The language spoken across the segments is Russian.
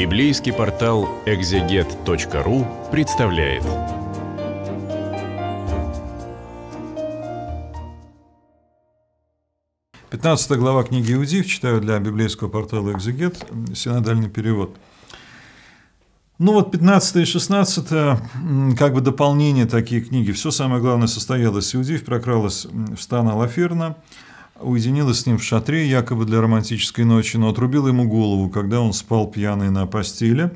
Библейский портал экзегет.ру представляет. Пятнадцатая глава книги Иудив читаю для библейского портала «Экзегет», синодальный перевод. Ну вот 15 и 16 как бы дополнение такие книги. Все самое главное состоялось. Иудив прокралась в стан Алафирна. Уединилась с ним в шатре, якобы для романтической ночи, но отрубила ему голову, когда он спал пьяный на постели.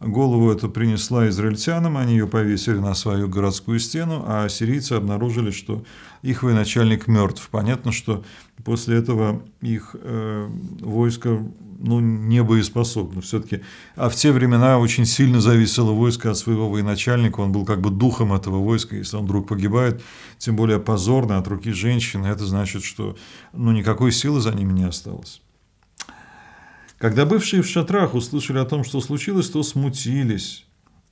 Голову эту принесла израильтянам, они ее повесили на свою городскую стену, а сирийцы обнаружили, что их военачальник мертв. Понятно, что после этого их э, войско ну, не небоеспособна. Все-таки, а в те времена очень сильно зависело войско от своего военачальника, он был как бы духом этого войска, если он вдруг погибает, тем более позорно от руки женщины, это значит, что ну, никакой силы за ними не осталось. Когда бывшие в шатрах услышали о том, что случилось, то смутились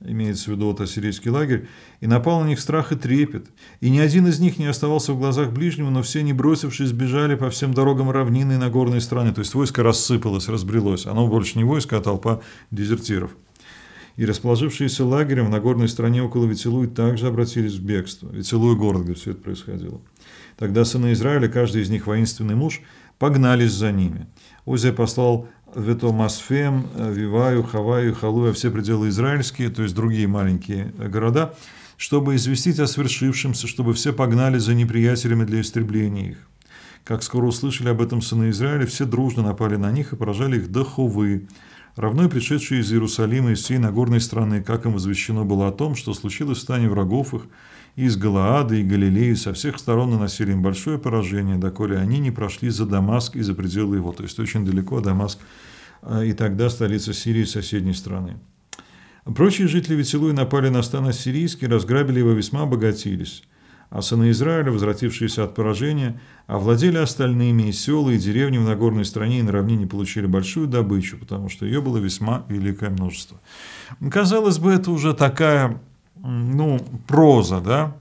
имеется в виду вот ассирийский лагерь, и напал на них страх и трепет. И ни один из них не оставался в глазах ближнего, но все, не бросившись, бежали по всем дорогам равнины и на горной стране То есть войско рассыпалось, разбрелось. Оно больше не войско, а толпа дезертиров. И расположившиеся лагерем на горной стране около Вителуи также обратились в бегство. Вителуй – город, где все это происходило. Тогда сыны Израиля, каждый из них воинственный муж, погнались за ними. Озия послал Ветомасфем, э, Виваю, Хаваю, Халуя, все пределы израильские, то есть другие маленькие э, города, чтобы известить о свершившемся, чтобы все погнали за неприятелями для истребления их. Как скоро услышали об этом сыны Израиля, все дружно напали на них и поражали их до Хувы, равно и пришедшие из Иерусалима из всей Нагорной страны, как им возвещено было о том, что случилось в стане врагов их, и из Галаады и Галилеи со всех сторон наносили им большое поражение, доколе они не прошли за Дамаск и за пределы его, то есть очень далеко Дамаск, э, и тогда столица Сирии соседней страны. Прочие жители Веселуи напали на стан ассирийский, разграбили его весьма обогатились а сыны Израиля, возвратившиеся от поражения, овладели остальными, и селы и деревни в Нагорной стране и на равнине получили большую добычу, потому что ее было весьма великое множество. Казалось бы, это уже такая, ну, проза, да,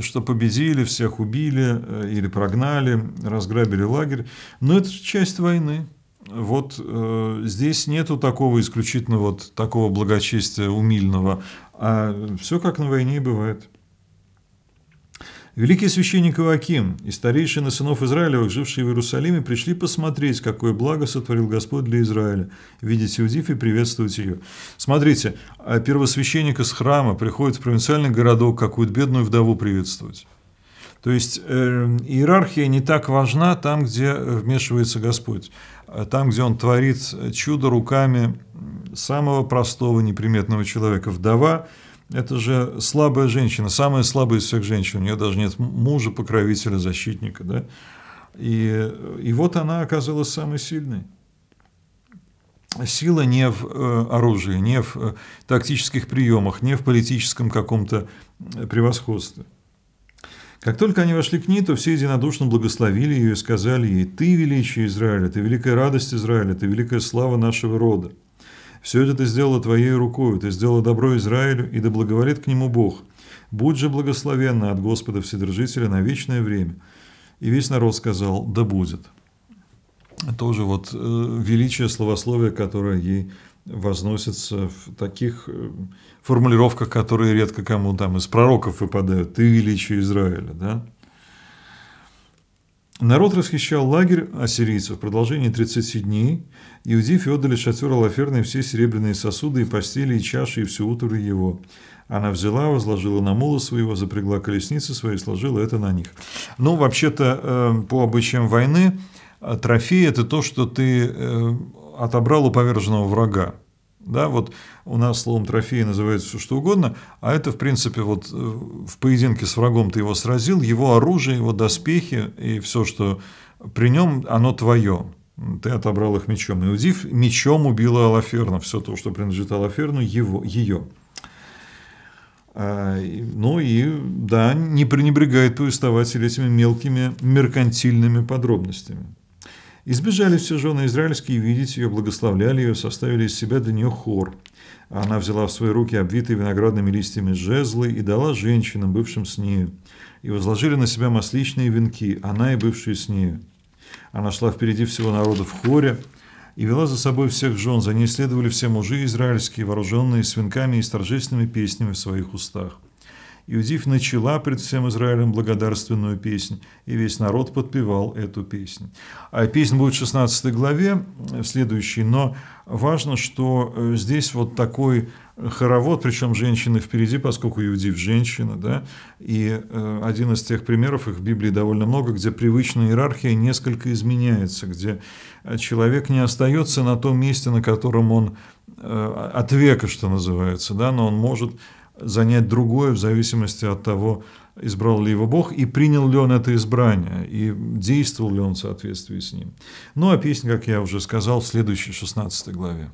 что победили, всех убили э, или прогнали, разграбили лагерь, но это часть войны. Вот э, здесь нету такого исключительно вот такого благочестия умильного, а все как на войне бывает. Великий священник Иоаким и старейшины сынов Израилевых, жившие в Иерусалиме, пришли посмотреть, какое благо сотворил Господь для Израиля, видеть Иудиф и приветствовать ее. Смотрите, а первосвященник из храма приходит в провинциальный городок, какую-то бедную вдову приветствовать. То есть э, иерархия не так важна там, где э, вмешивается Господь, а там, где Он творит чудо руками самого простого неприметного человека. Вдова это же слабая женщина, самая слабая из всех женщин. У нее даже нет мужа, покровителя, защитника. Да? И, и вот она оказалась самой сильной. Сила не в э, оружии, не в э, тактических приемах, не в политическом каком-то э, превосходстве. Как только они вошли к ней, то все единодушно благословили ее и сказали ей, «Ты величие Израиля, ты великая радость Израиля, ты великая слава нашего рода». Все это ты сделала твоей рукою, ты сделала добро Израилю, и да благоволит к нему Бог. Будь же благословенна от Господа Вседержителя на вечное время». И весь народ сказал «Да будет». Тоже вот э, величие словословия, которое ей возносится в таких э, формулировках, которые редко кому там из пророков выпадают. «Ты величие Израиля». Да? Народ расхищал лагерь ассирийцев в продолжении 30 дней. Иудив отдали шатер Алаферной все серебряные сосуды и постели, и чаши, и всю утварь его. Она взяла, возложила на мула своего, запрягла колесницы свои, сложила это на них. Ну, вообще-то, э, по обычаям войны, э, трофей – это то, что ты э, отобрал у поверженного врага. Да, вот у нас словом трофеи называется все что угодно, а это, в принципе, вот э, в поединке с врагом ты его сразил, его оружие, его доспехи и все, что при нем, оно твое. Ты отобрал их мечом. и удив, мечом убила Алаферна. Все то, что принадлежит Алаферну, его, ее. А, ну и, да, не пренебрегает повествователь этими мелкими меркантильными подробностями. Избежали все жены израильские видеть ее, благословляли ее, составили из себя до нее хор. Она взяла в свои руки обвитые виноградными листьями жезлы и дала женщинам, бывшим с нею. И возложили на себя масличные венки, она и бывшие с нею. Она шла впереди всего народа в хоре, и вела за собой всех жен, за ней следовали все мужи израильские, вооруженные свинками и с торжественными песнями в своих устах. Иудив начала пред всем Израилем благодарственную песнь, и весь народ подпевал эту песнь. А песня будет в 16 главе, в э, следующей, но важно, что э, здесь вот такой хоровод, причем женщины впереди, поскольку Иудив женщина, да, и э, один из тех примеров, их в Библии довольно много, где привычная иерархия несколько изменяется, где человек не остается на том месте, на котором он от века, что называется, да, но он может занять другое в зависимости от того, избрал ли его Бог, и принял ли он это избрание, и действовал ли он в соответствии с ним. Ну, а песня, как я уже сказал, в следующей 16 главе.